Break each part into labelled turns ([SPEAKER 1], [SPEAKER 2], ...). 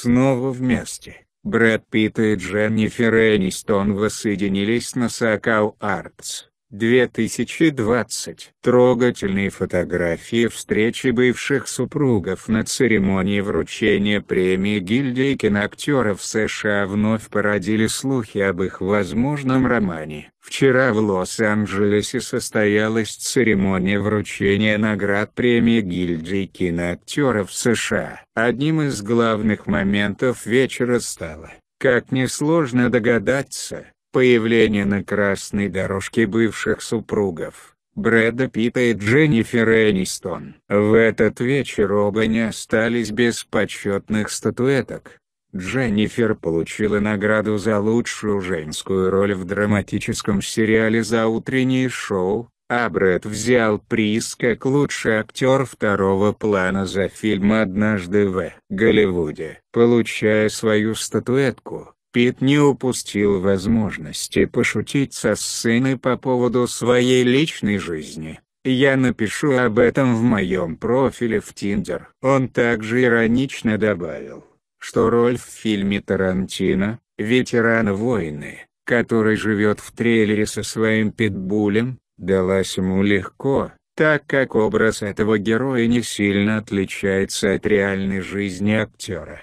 [SPEAKER 1] снова вместе. Брэд Питт и Дженнифер Энистон воссоединились на Сакау Артс. 2020. Трогательные фотографии встречи бывших супругов на церемонии вручения премии гильдии киноактеров США вновь породили слухи об их возможном романе. Вчера в Лос-Анджелесе состоялась церемония вручения наград премии гильдии киноактеров США. Одним из главных моментов вечера стало, как несложно догадаться, Появление на красной дорожке бывших супругов, Брэда Питта и Дженнифер Энистон. В этот вечер оба не остались без почетных статуэток. Дженнифер получила награду за лучшую женскую роль в драматическом сериале «За утреннее шоу», а Брэд взял приз как лучший актер второго плана за фильм «Однажды в Голливуде». Получая свою статуэтку, Пит не упустил возможности пошутить со сыном по поводу своей личной жизни. Я напишу об этом в моем профиле в Тиндер. Он также иронично добавил, что роль в фильме Тарантино «Ветеран войны», который живет в трейлере со своим питбулем, далась ему легко, так как образ этого героя не сильно отличается от реальной жизни актера.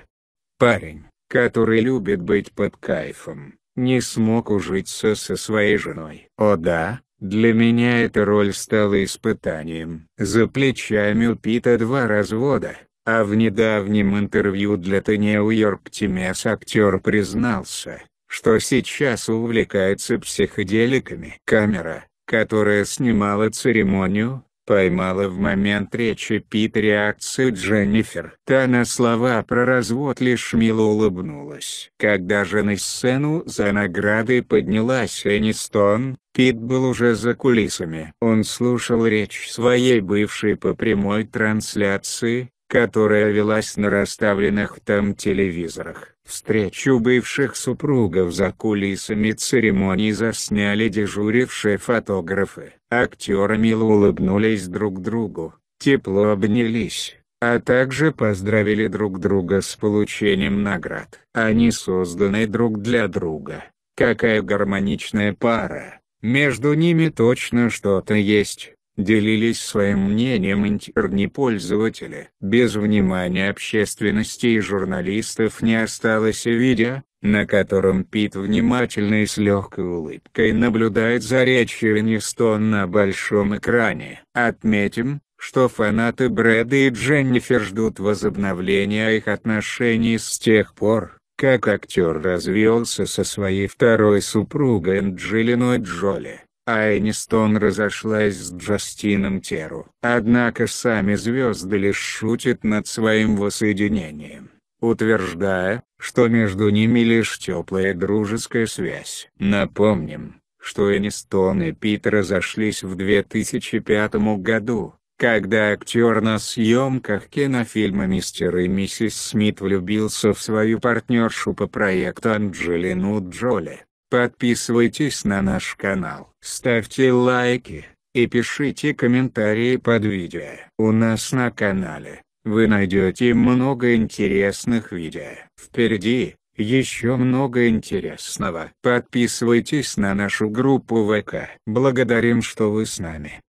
[SPEAKER 1] Парень, который любит быть под кайфом, не смог ужиться со своей женой. О да, для меня эта роль стала испытанием. За плечами у Пита два развода, а в недавнем интервью для The New York Times актер признался, что сейчас увлекается психоделиками. Камера, которая снимала церемонию, Поймала в момент речи Пит реакцию Дженнифер. Та на слова про развод лишь мило улыбнулась. Когда же на сцену за наградой поднялась Энистон, Пит был уже за кулисами. Он слушал речь своей бывшей по прямой трансляции, которая велась на расставленных там телевизорах. Встречу бывших супругов за кулисами церемонии засняли дежурившие фотографы. Актеры мило улыбнулись друг другу, тепло обнялись, а также поздравили друг друга с получением наград. Они созданы друг для друга. Какая гармоничная пара. Между ними точно что-то есть делились своим мнением интернет-пользователи. Без внимания общественности и журналистов не осталось и видео, на котором Пит внимательно и с легкой улыбкой наблюдает за речью Нестон на большом экране. Отметим, что фанаты Брэда и Дженнифер ждут возобновления их отношений с тех пор, как актер развелся со своей второй супругой Анджелиной Джоли. Айнистон разошлась с Джастином Теру. Однако сами звезды лишь шутят над своим воссоединением, утверждая, что между ними лишь теплая дружеская связь. Напомним, что Энистон и Пит разошлись в 2005 году, когда актер на съемках кинофильма «Мистер и миссис Смит» влюбился в свою партнершу по проекту Анджелину Джоли. Подписывайтесь на наш канал. Ставьте лайки и пишите комментарии под видео. У нас на канале вы найдете много интересных видео. Впереди еще много интересного. Подписывайтесь на нашу группу ВК. Благодарим, что вы с нами.